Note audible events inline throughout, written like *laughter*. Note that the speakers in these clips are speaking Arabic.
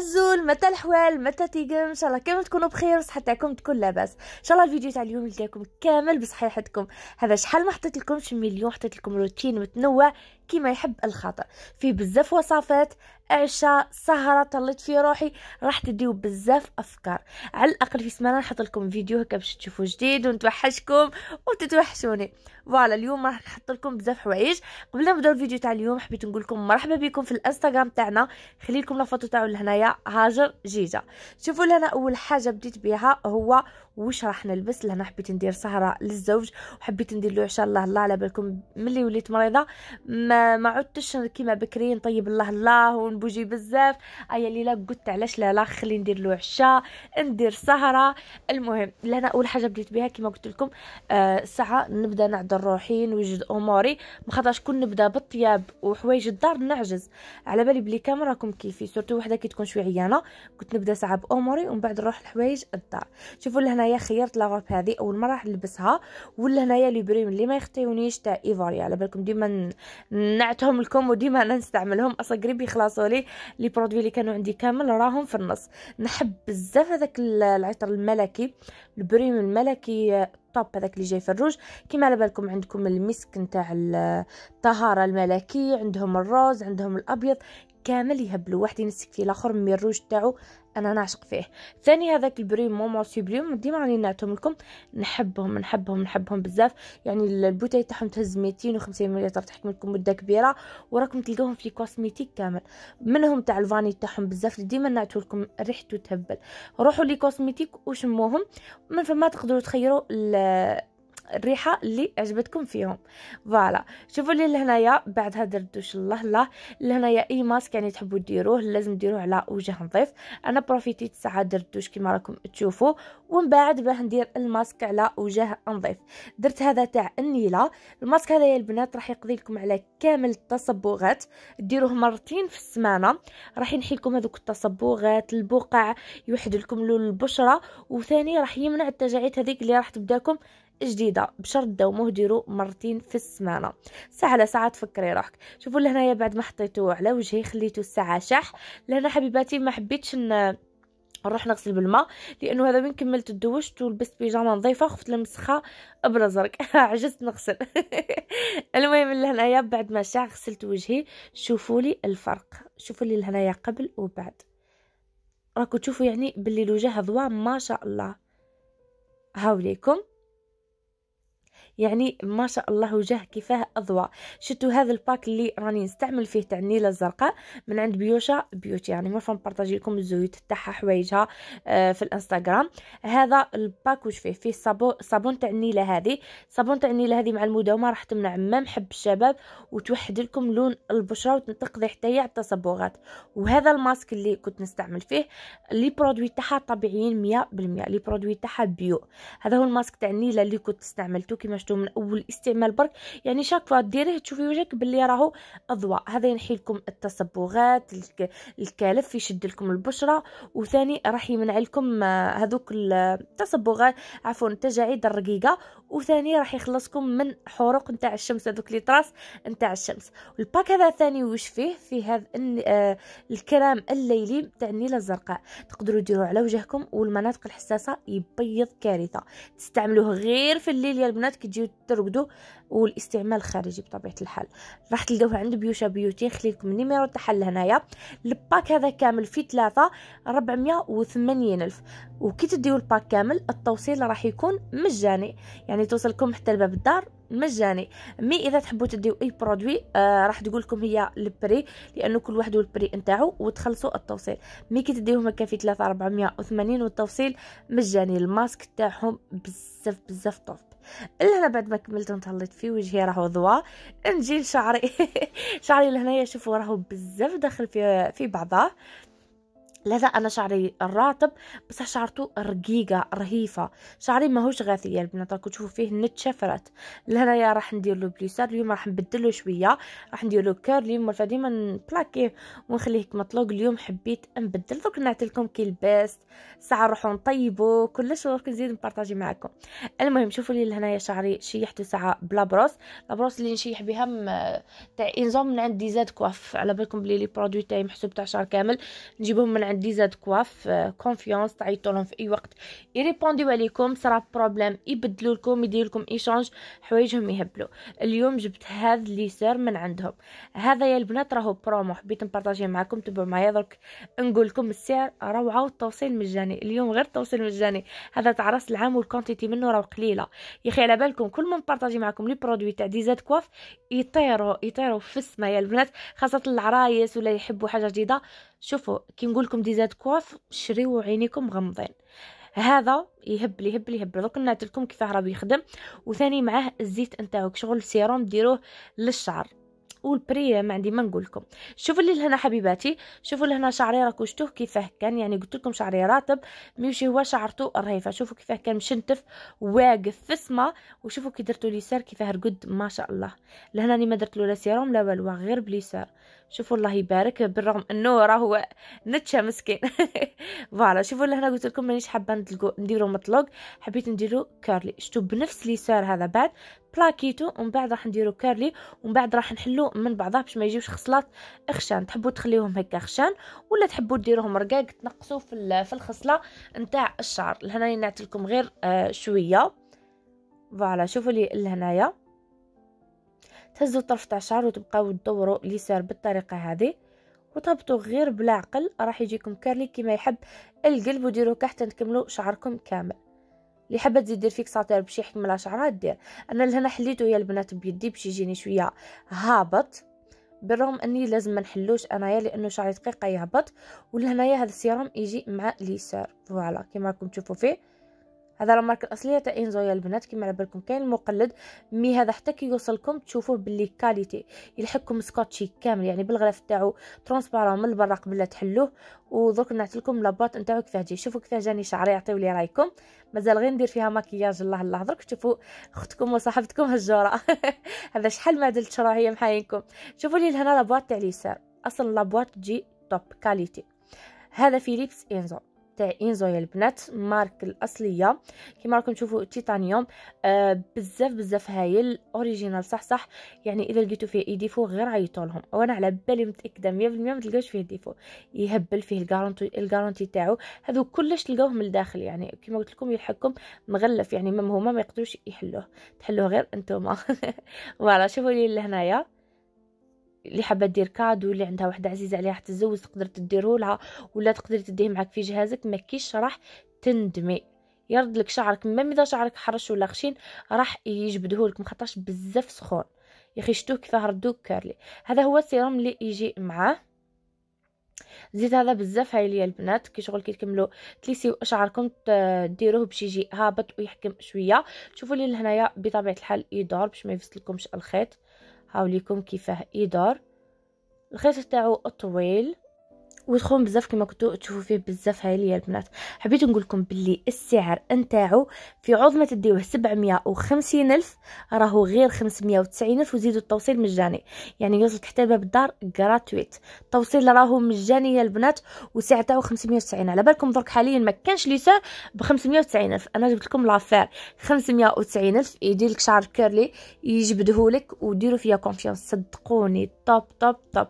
الزول متى الحوال متى تيقم ان شاء الله كامل تكونوا بخير وصحتكم تكون لاباس ان شاء الله الفيديو تاع اليوم يلقاكم كامل بصحيحتكم هذا شحال ما حطيت لكم مليون حطيت لكم روتين متنوع كيما يحب الخاطر فيه بزاف وصفات عشاء سهرة طلت في روحي راح تديو بزاف افكار على الاقل في سمانه نحط لكم فيديو هكا باش تشوفوا جديد ونتوحشكم وتتوحشوني فوالا اليوم راح نحط لكم بزاف حوايج قبل ما نبداو الفيديو تاع اليوم حبيت نقول لكم مرحبا بكم في الانستغرام تاعنا خلي لكم لا تاعو لهنايا هاجر جيجا شوفوا لهنا اول حاجه بديت بها هو واش راح نلبس لهنا حبيت ندير سهره للزوج وحبيت ندير له عشاء الله الله على بالكم ملي وليت مريضه ما ما عدتش كيما بكري نطيب الله الله ونبوجي بزاف ايا ليلى قلت علاش لا لا خلي ندير له عشاء ندير سهره المهم لهنا اول حاجه بديت بها كيما قلت لكم آه ساعه نبدا نعدل روحي نوجد اموري ما خاطرش كون نبدا بالطياب وحوايج الدار نعجز على بالي بلي كامل راكم كيفي سورتو وحده كي تكون شويه عيانه قلت نبدا ساعه باموري ومن بعد نروح لحوايج الدار شوفوا لهنا انايا خيرت لا غرب هذه اول مره راح نلبسها ولا هنايا لي بريم اللي ما يخطيونيش تاع ايفاريا على بالكم ديما نعتهم لكم وديما انا نستعملهم اصلا قريب يخلصوا لي لي برودوي اللي كانوا عندي كامل راهم في النص نحب بزاف هذاك العطر الملكي البريم الملكي طوب هذاك اللي جاي في الروج كيما على بالكم عندكم المسك نتاع الطهاره الملكي عندهم الروز عندهم الابيض كامل يهبلو واحد ينسك فيه الاخر من الروج تاعو انا نعشق فيه ثاني هذاك البريم مومون سوبريم ديما راني نعتهم لكم نحبهم نحبهم نحبهم بزاف يعني البوتاي تاعهم تهز 250 ملل تحكم لكم مده كبيره وراكم تلقاوهم في كوسميتيك كامل منهم تاع الفاني تاعهم بزاف ديما نعتو لكم ريحته تهبل روحوا لي كوسميتيك وشموهم من فما تقدروا تخيروا الريحه اللي عجبتكم فيهم فوالا شوفوا لي لهنايا بعدها درت دوش الله الله لهنايا اي ماسك يعني تحبوا ديروه لازم ديروه على وجه نظيف انا بروفيتيت ساعه درت دوش كما راكم تشوفوا ومن بعد باه ندير الماسك على وجه نظيف درت هذا تاع النيله الماسك هذا يا البنات راح يقضي لكم على كامل التصبغات ديروه مرتين في السمانه راح ينحي لكم هذوك التصبغات البقع يوحد لكم لون البشره وثاني راح يمنع التجاعيد هذيك اللي راح تبداكم جديده بشرط داوموه ديرو مرتين في السمانه ساعه على ساعه تفكري روحك شوفوا لهنايا بعد ما حطيتوه على وجهي خليتو الساعه شح لهنا حبيباتي ما حبيتش ن... نروح نغسل بالماء لانه هذا من كملت دوشت ولبست بيجامه نظيفه خفت المسخه برزرك *laughs* عجزت نغسل *laughs* المهم لهنايا بعد ما شاع غسلت وجهي شوفوا لي الفرق شوفوا لي لهنايا قبل وبعد راكو تشوفوا يعني باللي الوجه ضوا ما شاء الله هاوليكم يعني ما شاء الله وجه كفاه اضواء شفتوا هذا الباك اللي راني نستعمل فيه تاع النيله الزرقاء من عند بيوشا بيوتي يعني مرة نبارطاجي لكم الزيوت تاعها حوايجها آه، في الانستغرام هذا الباك واش فيه فيه صابون صابون تاع النيله هذه صابون تاع النيله هذه مع المداومه راح تمنع ما محب الشباب وتوحد لكم لون البشره وتنتقضي حتى هي التصبغات وهذا الماسك اللي كنت نستعمل فيه لي برودوي تاعها طبيعيين 100% لي برودوي تاعها بيو هذا هو الماسك تاع النيله اللي كنت استعملته كما خرجته من اول استعمال برك يعني شاك فوا ديريه تشوفي وجهك باللي راهو اضواء هذا ينحي لكم التصبغات الكلف يشد لكم البشره وثاني راح يمنع لكم آه، هذوك التصبغات عفوا التجاعيد الرقيقه وثاني راح يخلصكم من حروق نتاع الشمس هذوك لي طراس نتاع الشمس والباك هذا ثاني وش فيه فيه هذا آه، الكرام الليلي تاع النيله الزرقاء تقدروا ديروه على وجهكم والمناطق الحساسه يبيض كارثه تستعملوه غير في الليل يا البنات كي كيجيو ترقدوا والاستعمال الخارجي بطبيعه الحال راح تلقاوه عند بيوشا بيوتي خلي لكم النيميرو حل هنايا الباك هذا كامل فيه ثلاثه 480 الف وكي تديو الباك كامل التوصيل راح يكون مجاني يعني توصلكم حتى لباب الدار مجاني مي اذا تحبوا تديو اي برودوي آه راح تقول لكم هي البري لانه كل واحد والبري نتاعو وتخلصوا التوصيل مي كي تديوهم هكا في 3480 والتوصيل مجاني الماسك تاعهم بزاف بزاف طوف الا بعد ما كملت ونطلت فيه وجهي راهو ضوا نجي لشعري *laughs* شعري لهنايا شوفوا راهو بزاف داخل في في بعضه لذا انا شعري الراتب بصح شعرته رقيقه رهيفه شعري ماهوش غاثيه البنات يعني راكم تشوفوا فيه شفرات لهنايا راح ندير له بليسار اليوم راح له شويه راح ندير له كير اليوم ديما نبلاكيه ونخليه مطلوق اليوم حبيت نبدل دوك نعطي لكم كي لباس ساعه نروحوا نطيبوا كلش وراك نزيد نبارطاجي معكم المهم شوفوا لي لهنايا شعري شيحته ساعه بلا بروس البروس اللي نشيح بها تاع انزوم من عند ديزاد كواف على بالكم بلي لي برودوي تاعي محسوب تاع شعر كامل نجيبهم من عندي زاد كواف كونفيونس تعيطوا لهم في اي وقت يريبونديو عليكم صرا بروبليم يبدلوا لكم يدير لكم ايشانج حوايجهم يهبلوا اليوم جبت هذا لي سير من عندهم هذا يا البنات راهو برومو حبيت نبارطاجيه معكم تبعوا معايا درك نقول لكم السعر روعه والتوصيل مجاني اليوم غير التوصيل مجاني هذا تاع راس العام والكونتيتي منه راه قليله يا اخي على بالكم كل ما نبارطاجي معكم لي برودوي تاع دي زاد كواف يطيروا يطيروا في السما يا البنات خاصه العرايس ولا يحبوا حاجه جديده شوفوا كي نقول لكم زاد كواف شريو عينيكم مغمضين هذا يهبل يهبل يهبل دوك نعطيلكم كيفاه راه بيخدم وثاني معاه الزيت نتاعو شغل سيروم ديروه للشعر والبري ما عندي ما نقول لكم شوفوا اللي لهنا حبيباتي شوفوا لهنا شعري راكو شتوه كيفاه كان يعني قلت لكم شعري راتب ميمشي هو شعرته رهيفه شوفوا كيفاه كان مشنتف واقف في السما وشوفوا كي درتو ليسار كيفاه رقد ما شاء الله لهنا ني ما درت له لا سيروم لا والو غير بليسار شوفوا الله يبارك بالرغم انه راهو نتشا مسكين *laughs* فوالا شوفوا لهنا قلت لكم مانيش حابه نديرو مطلوق حبيت نديرو كارلي شتو بنفس ليسار هذا بعد بلاكيتو ومن بعد راح نديرو كارلي ومن بعد راح نحلو من بعضها باش ما يجيوش خصلات خشان تحبوا تخليوهم هكا خشان ولا تحبوا ديروهم رقاق تنقصوا في في الخصله نتاع الشعر لهنا نعت لكم غير آه شويه فوالا شوفوا لي لهنايا تهزوا الطرف تاع الشعر وتبقاو تدوروا اليسار بالطريقه هذه وتهبطوا غير بلا عقل راح يجيكم كارلي كما يحب القلب وديروه حتى تكملوا شعركم كامل اللي حابه تزيد دير فيكساتور باش يحملها شعرها دير انا لهنا حليته يا البنات بيدي باش يجيني شويه هابط بالرغم اني لازم ما نحلوش انايا لانه شعري دقيقه يهبط ولهنايا هذا السيروم يجي مع ليسور فوالا كيما راكم تشوفوا فيه هذا الماركه الاصليه تاع انزويا البنات كما على بالكم كاين المقلد مي هذا حتى كي يوصلكم تشوفوه باللي كاليتي يلحقكم سكوتشي كامل يعني بالغلاف تاعو ترونسبارون من البرا قبل تحلوه ودرك نعطي لكم لاباط نتاعو كيفاه تجي شوفوا كيفاه جاني شعري يعطيو لي رايكم مازال غير ندير فيها مكياج الله الله درك تشوفوا اختكم وصاحبتكم هالجوره *laughs* هذا شحال ما درت شراهيه محاينكم شوفوا لي لهنا لاباط تاع اليسار اصلا لاباط تجي توب كاليتي هذا فيليبس انزو تاع انزو يا البنات مارك الاصليه كيما راكم تشوفوا تيتانيوم آه بزاف بزاف هايل اوريجينال صح صح يعني اذا لقيتو فيه اي ديفو غير عيطوا لهم وانا على بالي متاكده 100% ما تلقاوش فيه ديفو يهبل فيه الكارونتي الكارونتي تاعو هذو كلش تلقاوه من الداخل يعني كيما قلت لكم يلحقكم مغلف يعني ما هما ما يقدروش يحلوه تحلوه غير انتوما *laughs* فوالا شوفوا لي لهنايا اللي حابه دير كادو اللي عندها وحده عزيزه عليها تتزوج تقدر تديره لها ولا تقدري تديه معك في جهازك ما كيش راح تندمي يرد لك شعرك ما اذا شعرك حرش ولا خشين راح يجبدوه لك مخطاش بزاف سخون يخي شتوه كيفاه ردوك كارلي هذا هو السيروم اللي يجي معاه زيت هذا بزاف هاي ليا البنات كي شغل كي تكملوا تليسيو شعركم ديروه باش يجي هابط ويحكم شويه شوفوا لي لهنايا بطبيعه الحال يدور باش ما لكمش الخيط هاوليكم كيفاه إدار الخيط تاعو طويل وسخون بزاف كما كنتو تشوفوا فيه بزاف عاليه البنات حبيت نقول لكم باللي السعر نتاعو في عظمة تديوه 750 الف راهو غير 590 الف وزيدوا التوصيل مجاني يعني يوصل حتى باب الدار غراتويت التوصيل راهو مجاني يا البنات والسعر تاعو 590 على بالكم درك حاليا ما كانش ليسه ب 590 الف انا جبت لكم لافير 590 الف يدير لك شعر كيرلي يجبدهولك وديروا فيا كونفيونس صدقوني طوب طوب طوب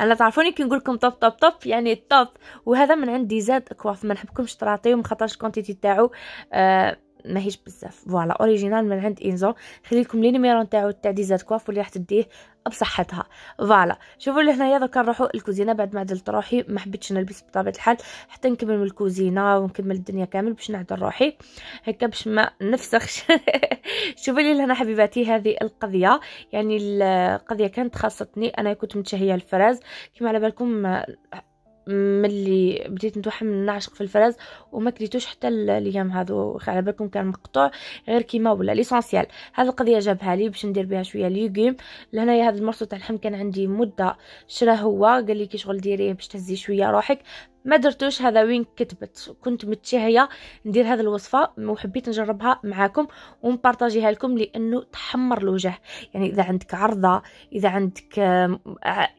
انا تعرفوني كي نقول لكم طوب طوب طوب يعني طوب وهذا من عندي زاد كواف ما نحبكمش تراطيهم خاطرش الكونتيتي تاعو آه ماهيش بزاف فوالا اوريجينال من عند انزو خلي لكم لي نيميرو نتاعو تاع دي زاد كواف واللي راح تديه بصحتها فوالا شوفوا هنايا دوكا نروحوا الكوزينه بعد ما عدلت روحي ما حبيتش نلبس بطبيعه الحال حتى نكمل من الكوزينه ونكمل الدنيا كامل باش نعدل روحي هكا باش ما نفسخش *laughs* شوفوا لي هنا حبيباتي هذه القضيه يعني القضيه كانت خاصتني انا كنت متشهيه الفراز كما على بالكم ملي بديت نتوحم نعشق في الفراز وما كليتوش حتى الايام هذو على بالكم كان مقطوع غير كيما ولا ليسونسيال هذا القضيه جابها لي باش ندير بها شويه ليغيم لهنايا هذا المرصو تاع اللحم كان عندي مده شراه هو قال لي كي شغل ديريه باش تهزي شويه روحك ما درتوش هذا وين كتبت كنت متشهية ندير هذه الوصفة وحبيت نجربها معاكم ونبارطاجيها لكم لأنه تحمر الوجه يعني إذا عندك عرضة إذا عندك آه،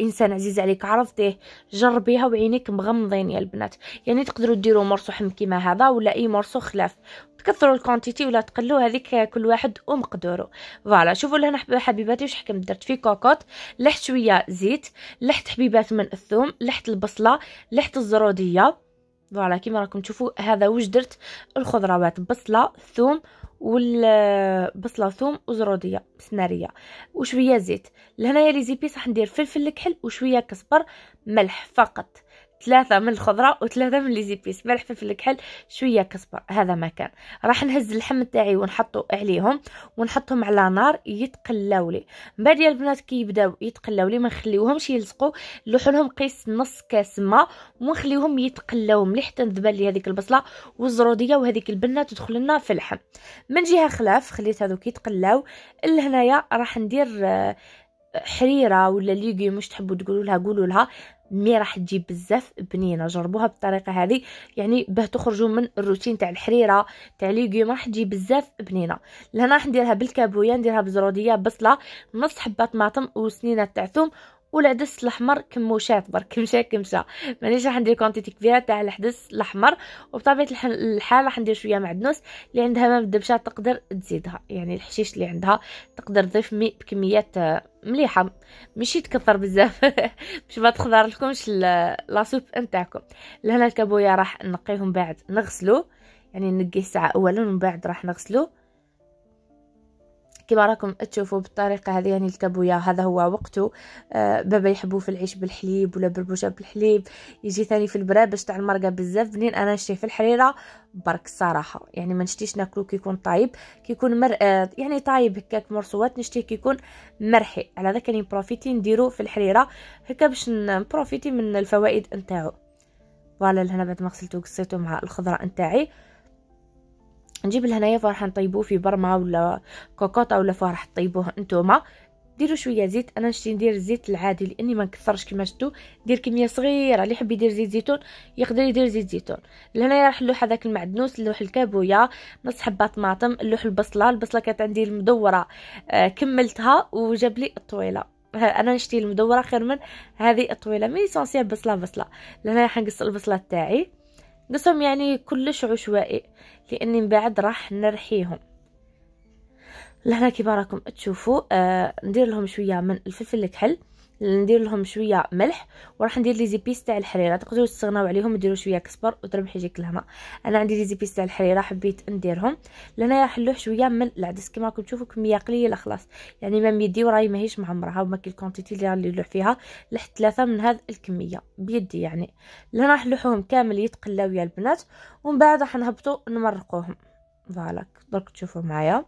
إنسان عزيز عليك عرضته جربيها وعينيك مغمضين يا البنات يعني تقدروا ديروا مرسوح كيما هذا ولا أي مرسوخ خلاف تكثروا الكونتيتي ولا تقلوا هذيك كل واحد ومقدوره فوالا شوفوا لهنا حبيباتي واش حكم درت في كوكوط لحت شويه زيت لحت حبيبات من الثوم لحت البصله لحت الزروديه فوالا كيما راكم تشوفوا هذا واش درت الخضروات بصله ثوم والبصله ثوم وزروديه سناريه وشويه زيت لهنايا لي زيبي صح ندير فلفل الكحل وشويه كسبر ملح فقط ثلاثة من الخضرة وثلاثة من ليزيبيس ملح فلفل الكحل شوية كزبر هذا ما كان راح نهز اللحم تاعي ونحطه عليهم ونحطهم على نار يتقلاو لي من بعد البنات كي يبداو يتقلاو لي ما نخليوهمش يلصقوا نلوحوا قيس نص كاس ما ونخليوهم يتقلاو مليح حتى نذبل لي هذيك البصله والزروديه وهذيك البنه تدخل لنا في اللحم من جهه خلاف خليت هذوك يتقلاو لهنايا راح ندير آه، حريره ولا ليغي مش تحبوا تقولوا لها قولوا لها مي راح تجي بزاف بنينه جربوها بالطريقه هذه يعني باه تخرجوا من الروتين تاع الحريره تاع ليغيوم راح تجي بزاف بنينه لهنا راح نديرها بالكابويا نديرها بزروديه بصله نص حبه طماطم وسنينه تاع ثوم والعدس الاحمر كموشات برك كمشا كمشا مانيش راح ندير كونتيتي كبيره تاع العدس الاحمر وبطبيعه الحال راح ندير شويه معدنوس اللي عندها ما بدبشه تقدر تزيدها يعني الحشيش اللي عندها تقدر تضيف بكميات آه، مليحه ماشي تكثر بزاف *laughs* باش ما تخضر لكمش سوب نتاعكم لهنا الكابويا راح نقيهم بعد نغسلو يعني نقيه ساعه اولا ومن بعد راح نغسلوه كما راكم تشوفوا بالطريقه هذه يعني الكابويا هذا هو وقته آه بابا يحبوه في العيش بالحليب ولا بربوشه بالحليب يجي ثاني في البرابش تاع المرقه بزاف بنين انا نشتيه في الحريره برك الصراحه يعني ما نشتيش ناكلو كيكون طايب كيكون مر... آه يعني طايب هكاك مرصوات نشتيه كيكون مرحي على ذاك كان نبروفيتي نديرو في الحريره هكا باش نبروفيتي من الفوائد نتاعو فوالا لهنا بعد ما غسلته وقصيته مع الخضره نتاعي نجيب الهنايا فرح نطيبوه في برمة ولا كوكوطة ولا فرح طيبوه نتوما ديروا شويه زيت انا نشتي ندير الزيت العادي لاني ما نكثرش كما شفتوا دير كميه صغيره اللي يحب يدير زيت زيتون يقدر يدير زيت زيتون لهنايا راح نلوح هذاك المعدنوس نلوح الكابويا نص حبه طماطم نلوح البصله البصله كانت عندي المدوره آه كملتها وجاب لي الطويله انا نشتي المدوره خير من هذه الطويله مي سونسيال بصله بصله لهنا راح نقص البصله تاعي قسم يعني كلش عشوائي لأني من بعد راح نرحيهم لهنا كيما راكم تشوفوا آه ندير لهم شويه من الفلفل الكحل ندير لهم شويه ملح وراح ندير لي زيبيس تاع الحريره تقدروا تستغناو عليهم وديروا شويه كسبر وتربح يجيك الهنا انا عندي لي زيبيس تاع الحريره حبيت نديرهم لهنا راح نلوح شويه من العدس كما راكم تشوفوا كميه قليله خلاص يعني ما يدي وراي ماهيش معمره هاوما كي الكونتيتي اللي راني نلوح فيها لحت ثلاثه من هذه الكميه بيدي يعني لهنا راح نلوحوهم كامل يتقلاو يا البنات ومن بعد راح نهبطوا نمرقوهم فوالا درك تشوفوا معايا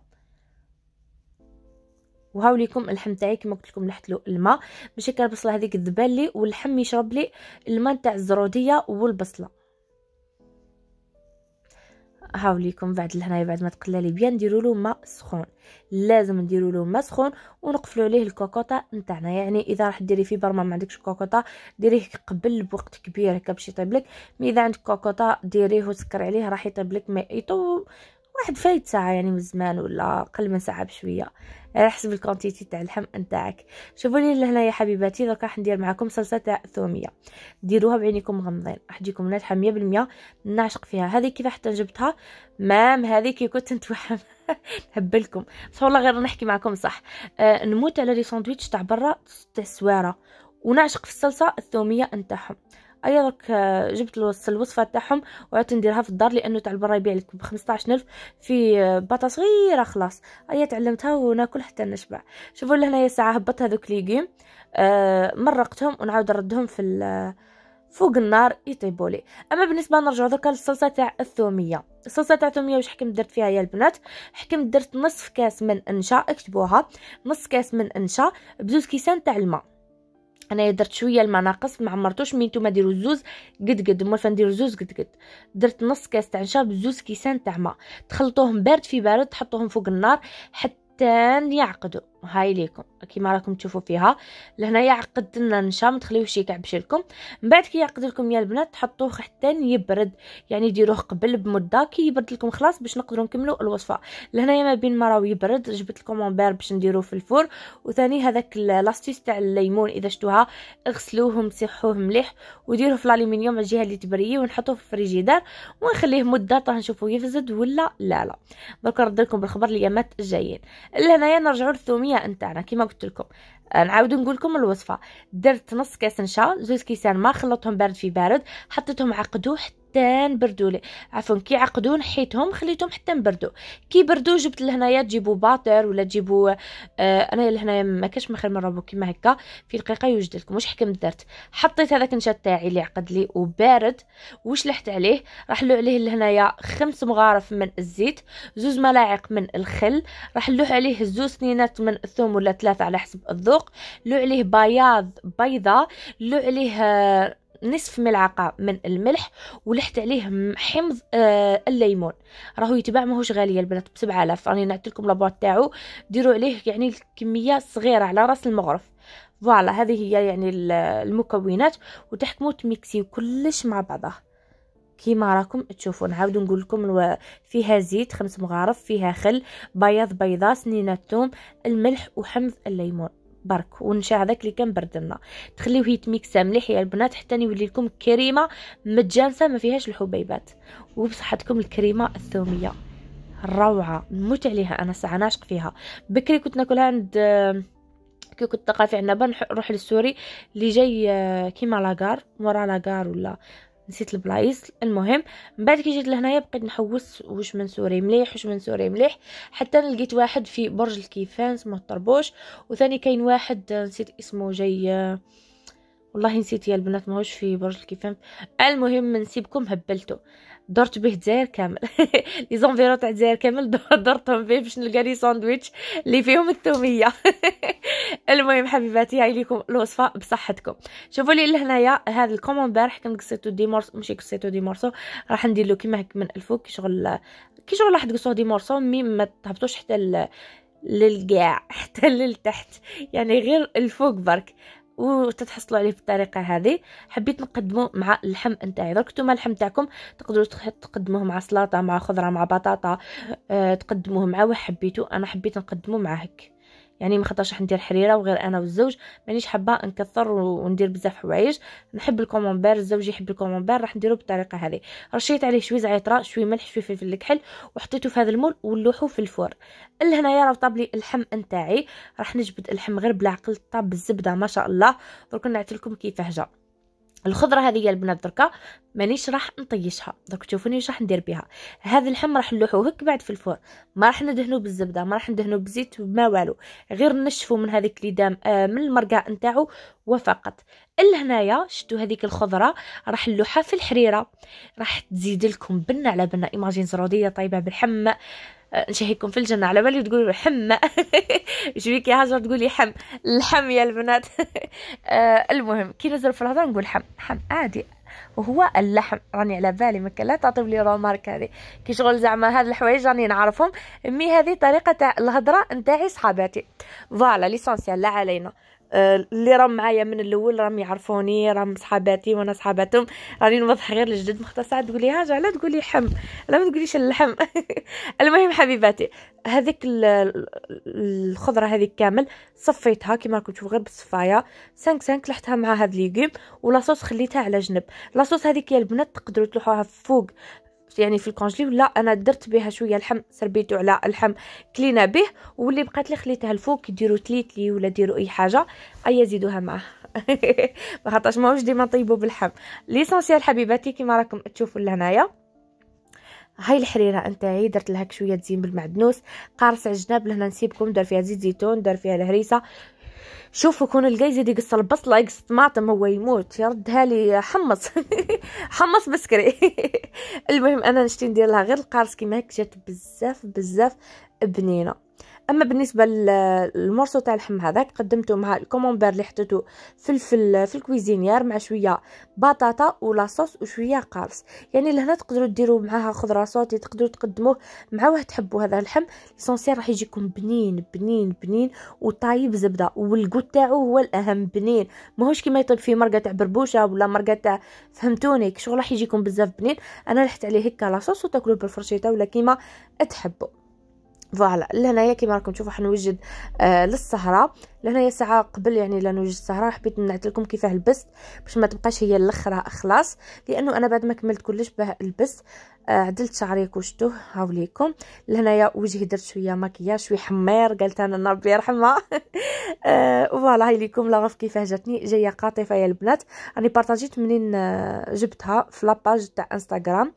وهاو ليكم اللحم تاعي كما قلت لكم نحتلو الماء باش كنبصل هذيك الذبال لي واللحم يشرب لي الماء تاع الزروديه والبصله هاو ليكم بعد لهنايا بعد ما تقلى لي بيان نديروا له ماء سخون لازم نديروا له ماء سخون ونقفلوا عليه الكوكوطه نتاعنا يعني اذا راح ديري في برما ما عندكش كوكوطه ديريه قبل بوقت كبير هكا باش يطيب لك مي اذا عندك كوكوطه ديريه وسكر عليه راح يطيب لك ماء واحد فايت ساعه يعني من زمان ولا قل من ساعه بشويه على حسب الكونتيتي تاع اللحم نتاعك شوفوا لي لهنا يا حبيباتي درك راح ندير معكم صلصه تاع الثوميه ديروها بعينيكم مغمضين راح تجيكم ناجحه 100% نعشق فيها هذه كيف حتى جبتها مام هذه كي كنت نتوهم هبلكم *laughs* بصح والله غير نحكي معكم صح آه نموت على لي ساندويتش تاع برا تاع السواره ونعشق في الصلصه الثوميه نتاعهم ايا جبت الوصفه تاعهم وعدت نديرها في الدار لانه تاع البرا يبيع لك ب 15000 في آه، باطا صغيره خلاص ايا تعلمتها وناكل حتى نشبع شوفوا يا ساعه هبط هذوك ليغيم آه، مرقتهم ونعاود نردهم في فوق النار يطيبوا لي اما بالنسبه نرجع دركا للصلصه تاع الثوميه الصلصه تاع الثوميه واش حكم درت فيها يا البنات حكم درت نصف كاس من انشا اكتبوها نصف كاس من انشا بزوز كيسان تاع الماء انايا درت شويه المناقص ما عمرتوش مي نتوما ديروا زوز قد قد مورفه ندير زوز قد قد درت نص كاس تاع نشاب زوز كيسان تاع ماء تخلطوهم بارد في بارد تحطوهم فوق النار حتى يعقدوا هاي ليكم كيما راكم تشوفوا فيها لهنايا عقد لنا النشا ما تخليوهش يكعبش لكم من بعد كي يعقد لكم يا البنات تحطوه حتى يبرد يعني ديروه قبل بمده كي يبرد لكم خلاص باش نقدروا نكملوا الوصفه لهنايا ما بين ما راهو يبرد جبت لكم امبير باش نديروه في الفرن وثاني هذاك لاستيس تاع الليمون اذا شتوها اغسلوه ومسحوه مليح وديروه في الالومنيوم الجهه اللي تبريه ونحطوه في الفريجيدار ونخليه مده طاه نشوفو يفسد ولا لا لا درك نرد لكم بالخبر ليامات الجايين لهنايا نرجعوا للثوميه الكميه نتاعنا كيما قلت لكم آه، نعاود نقول لكم الوصفه درت نص كاس نشا زوج كيسان ما خلطتهم بارد في بارد حطيتهم عقدو حتى حتى نبردوا عفوا كيعقدون حيتهم خليتهم حتى نبردوا كي بردوا جبت لهنايا تجيبوا باطر ولا تجيبوا آه انا لهنايا ما كاش مخير من ربو كيما هكا في دقيقه يوجد لكم واش حكمت درت حطيت هذاك النشا تاعي اللي عقد لي وبارد وشلحت عليه راح لو عليه لهنايا خمس مغارف من الزيت زوز ملاعق من الخل راح راحلوه عليه زوز سنينات من الثوم ولا ثلاثه على حسب الذوق لو عليه بياض بيضه لو عليه آه، نصف ملعقه من الملح ولحت عليه حمض آه الليمون راهو يتباع ماهوش غاليه البنات ب 7000 راني نعطي لكم لابوات تاعو ديروا عليه يعني الكميه صغيره على راس المغرف فوالا هذه هي يعني المكونات وتحكموا تميكسيو كلش مع بعضه كيما راكم تشوفوا نعاود نقول لكم فيها زيت خمس مغارف فيها خل بياض بيضاء سنينه الثوم الملح وحمض الليمون برك ونشع داك اللي كان لنا تخليوه يتميكسا مليح يا البنات حتى يولي لكم كريمه متجانسه ما فيهاش الحبيبات وبصحتكم الكريمه الثوميه روعه نموت عليها انا ساعه نعشق فيها بكري كنت ناكلها عند كي كنت تقافي عندنا نروح للسوري اللي جاي آه، كيما لاكار مورا لاكار ولا نسيت البلايص المهم من بعد كي جيت لهنايا بقيت نحوس واش من سوري مليح واش من سوري مليح حتى لقيت واحد في برج الكيفان اسمه الطربوش وثاني كاين واحد نسيت اسمه جاي والله نسيت يا البنات ماهوش في برج الكيفان المهم نسيبكم هبلته درت به دزاير كامل *laughs* لي زونفيرو تاع دزاير كامل *laughs* درتهم به باش نلقى لي ساندويتش اللي فيهم الثوميه *laughs* المهم حبيباتي هاي ليكم الوصفه بصحتكم شوفوا لي لهنايا هذا الكومون بارح كنت قصيتو دي مورس ماشي قصيتو دي مورسو راح ندير له كيما هكا من الفوق كي شغل كي شغل راح تقصوه دي مورسو مي ما تهبطوش حتى للقاع حتى للتحت يعني غير الفوق برك وتتحصلوا عليه بالطريقه هذه حبيت نقدمه مع اللحم نتاعي درك نتوما اللحم تاعكم تقدروا تقدموه مع سلطه مع خضره مع بطاطا أه تقدموه مع واحد حبيتو انا حبيت نقدمه مع هيك يعني ما خطاش راح ندير حريره وغير انا والزوج مانيش حابه نكثر وندير بزاف حوايج نحب الكومونبير الزوج يحب الكومونبير راح نديرو بالطريقه هذه رشيت عليه شويه زعتره شويه ملح شويه فلفل الكحل وحطيته في هذا المول ولوحو في الفور لهنايا راه طاب لي اللحم نتاعي راح نجبد اللحم غير بالعقل طاب بالزبده ما شاء الله درك نعت كيفاه جا الخضره هذه هي البنات دركا مانيش راح نطيشها درك تشوفوني واش راح ندير بها هذا اللحم راح نلوحوه هك بعد في الفرن ما راح ندهنو بالزبده ما راح ندهنو بزيت ما والو غير نشفو من هذيك اللي دام آه من المرقع نتاعو وفقط لهنايا شتو هذيك الخضره راح نلوحها في الحريره راح تزيد لكم بنه على بنه ايماجين زروديه طيبه باللحم آه، نشهيكم في الجنه على بالي تقولوا حمى *laughs* يا هاجر تقولي حم الحم يا البنات *laughs* آه، المهم كي نزل في الهضره نقول حم حم عادي وهو اللحم راني على بالي ما لا تعطيو لي رومارك هذه كي شغل زعما هاد الحوايج راني نعرفهم مي هذه طريقه تاع الهضره نتاعي صحاباتي فوالا ليسونسيال لا علينا اللي راهم معايا من الاول راهم يعرفوني راهم صحاباتي وانا صحاباتهم راني نوضح غير الجدد مختص تقولي هاجا لا تقولي حم لا ما تقوليش اللحم *laughs* المهم حبيباتي هذيك الخضره هذيك كامل صفيتها كما راكم تشوفوا غير بالصفايه 5 5 لحتها مع هاد ليغيم ولاصوص خليتها على جنب لاصوص هذيك يا البنات تقدروا تلوحوها فوق يعني في الكونجلي ولا انا درت بها شويه لحم سربيتو على اللحم كلينا به واللي بقات لي خليتها الفوق كي ديروا تليتلي ولا ديروا اي حاجه ايا زيدوها معاه *laughs* خاطرش ماهوش ديما طيبوا باللحم ليسونسيال حبيباتي كيما راكم تشوفوا لهنايا هاي الحريره نتاعي درت لها شويه زين بالمعدنوس قارص على الجناب لهنا نسيبكم دار فيها زيت زيتون دار فيها الهريسه شوفوا كون الجايزه دي قصه البصله قص طماطم هو يموت يردها لي حمص *laughs* حمص بسكري *laughs* المهم انا نشتي ندير لها غير القارص كيما هيك جات بزاف بزاف بنينه اما بالنسبه للمرسو تاع اللحم هذاك قدمته مع الكومونبير اللي حطيته فلفل في الكويزينيار مع شويه بطاطا ولاصوص وشويه قارص يعني لهنا تقدروا ديروا معاها خضره صوتي يعني تقدروا تقدموه مع واه تحبوا هذا اللحم ليسونسيال راح يجيكم بنين بنين بنين وطايب زبده والكو تاعو هو الاهم بنين ماهوش كيما يطيب فيه مرقه تاع بربوشه ولا مرقه تاع فهمتوني شغل راح يجيكم بزاف بنين انا لحت عليه هكا لاصوص وتاكلوه بالفرشيطه ولا كيما تحبوا فوالا لهنايا كيما راكم تشوفوا حنوجد آه للسهره لهنايا ساعه قبل يعني لا نوجد السهره حبيت نعت لكم كيفاه لبست باش ما تبقاش هي الاخره خلاص لانه انا بعد ما كملت كلش باه لبست عدلت شعريك هاو هاوليكم لهنايا وجهي درت شويه مكياج شويه حمير قالت انا ربي يرحمها *laughs* آه، فوالا هاي ليكم لا غاف كيفاه جاتني جايه قاطفه يا البنات راني بارطاجيت منين آه، جبتها في لاباج تاع انستغرام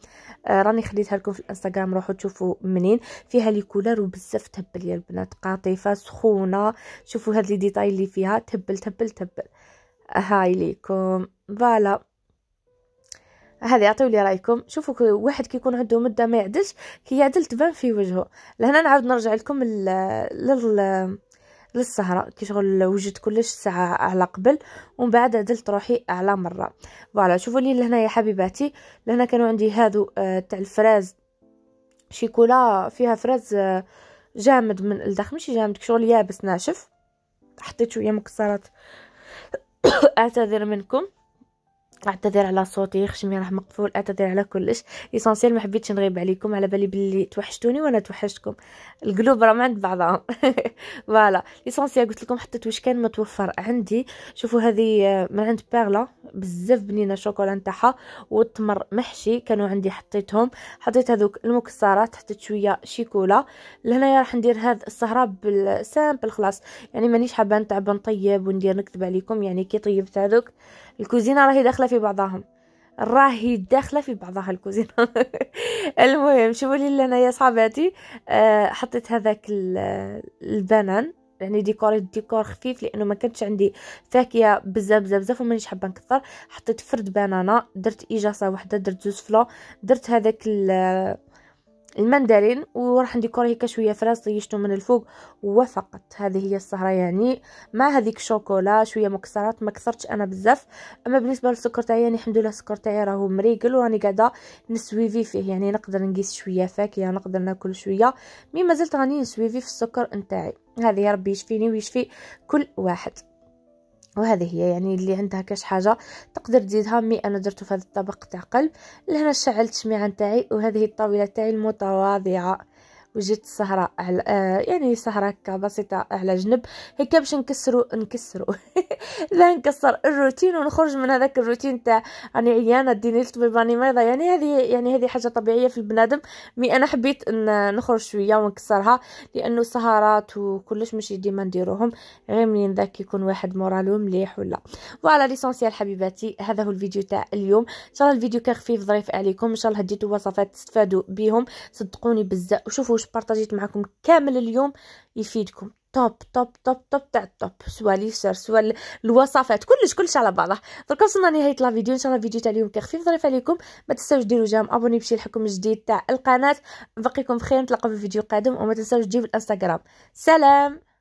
آه، راني خليتها لكم في الانستغرام روحوا تشوفوا منين فيها لي كولور وبزاف تهبل يا البنات قاطفه سخونه شوفوا هاد لي ديتاي اللي فيها تهبل تهبل تهبل هاي ليكم فوالا هذا يعطيو لي رايكم شوفوا واحد كيكون عنده مده ما يعدلش كي يعدل تبان في وجهه لهنا نعاود نرجع لكم لل للسهره كي شغل وجدت كلش ساعه على قبل ومن بعد عدلت روحي على مره فوالا شوفوا لي لهنا يا حبيباتي لهنا كانوا عندي هادو آه، تاع الفراز شيكولا فيها فراز آه، جامد من الداخل ماشي جامد شغل يابس ناشف حطيت شويه مكسرات *coughs* اعتذر منكم اعتذر على صوتي خشمي راه مقفول اعتذر على كلش ليسونسيال ما حبيتش نغيب عليكم على بالي بلي توحشتوني وانا توحشتكم القلوب راه ما عند بعضها فوالا *laughs* ليسونسيال قلت لكم حطيت واش كان متوفر عندي شوفوا هذه آه، من عند بيرلا بزاف بنينه شوكولا نتاعها والتمر محشي كانوا عندي حطيتهم حطيت هذوك المكسرات حطيت شويه شيكولا لهنايا راح ندير هذا السهره بالسامبل خلاص يعني مانيش حابه نتعب نطيب وندير نكذب عليكم يعني كي طيبت هذوك الكوزينه راهي داخله في بعضاهم راهي داخله في بعضها الكوزينه *laughs* المهم شوفوا لي انا يا صحباتي آه، حطيت هذاك البنان يعني ديكور ديكور خفيف لانه ما كانتش عندي فاكهه بزاف بزاف بزاف ومانيش حابه نكثر حطيت فرد بنانه درت اجاصه وحده درت زوز فلو درت هذاك المندرين وراح نديكور هيك شويه فراس طيشتو من الفوق وفقط هذه هي السهره يعني مع هذيك الشوكولا شويه مكسرات ما كثرتش انا بزاف اما بالنسبه للسكر تاعي يعني الحمد لله السكر تاعي راهو مريقل وراني قاعده نسويفي فيه يعني نقدر نقيس شويه فاكهه نقدر ناكل شويه مي مازلت راني نسويفي في السكر نتاعي هذه يا ربي يشفيني ويشفي كل واحد وهذه هي يعني اللي عندها كاش حاجه تقدر تزيدها مي انا درتو في هذا الطبق تاع قلب لهنا شعلت الشميعه تاعي وهذه الطاوله تاعي المتواضعه وجيت السهرة على آه، يعني سهرة هكا بسيطة على جنب هيك باش نكسرو نكسرو *laughs* لا نكسر الروتين ونخرج من هذاك الروتين تاع راني عيانة ديني للطبيب راني مريضة يعني هذه يعني هذه حاجة طبيعية في البنادم مي أنا حبيت نخرج شوية ونكسرها لأنه السهرات وكلش ماشي ديما نديروهم غير منين ذاك يكون واحد مورالو مليح ولا فوالا ليسونسيال حبيباتي هذا هو الفيديو تاع اليوم ان شاء الله الفيديو كان خفيف ظريف عليكم ان شاء الله هديتو وصفات تستفادوا بهم صدقوني بزاف وشوفوا بارطاجيت معكم كامل اليوم يفيدكم توب توب توب توب تاع التوب سوا لي سير سوا الوصفات كلش كلش على بعضها درك وصلنا لنهايه لا فيديو ان شاء الله فيديو تاع اليوم كان خفيف ظريف عليكم ما تنساوش ديروا جام ابوني باش يلحقكم الجديد تاع القناه نلقاكم بخير نتلاقاو في فيديو قادم وما تنساوش تجيو الانستغرام سلام